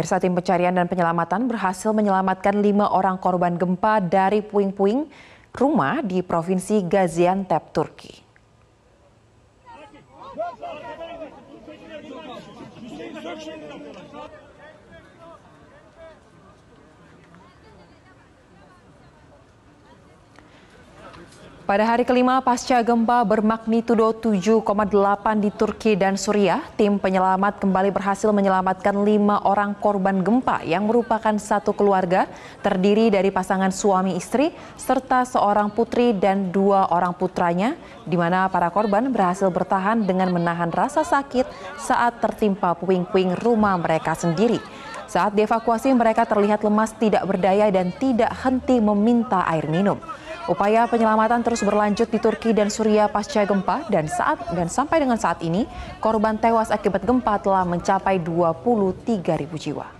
Pemirsa tim pencarian dan penyelamatan berhasil menyelamatkan lima orang korban gempa dari puing-puing rumah di Provinsi Gaziantep, Turki. Pada hari kelima pasca gempa bermagnitudo 7,8 di Turki dan Suriah, tim penyelamat kembali berhasil menyelamatkan lima orang korban gempa yang merupakan satu keluarga terdiri dari pasangan suami istri serta seorang putri dan dua orang putranya, di mana para korban berhasil bertahan dengan menahan rasa sakit saat tertimpa puing-puing rumah mereka sendiri. Saat dievakuasi mereka terlihat lemas, tidak berdaya dan tidak henti meminta air minum. Upaya penyelamatan terus berlanjut di Turki dan Suriah pasca gempa dan saat dan sampai dengan saat ini korban tewas akibat gempa telah mencapai 23.000 jiwa.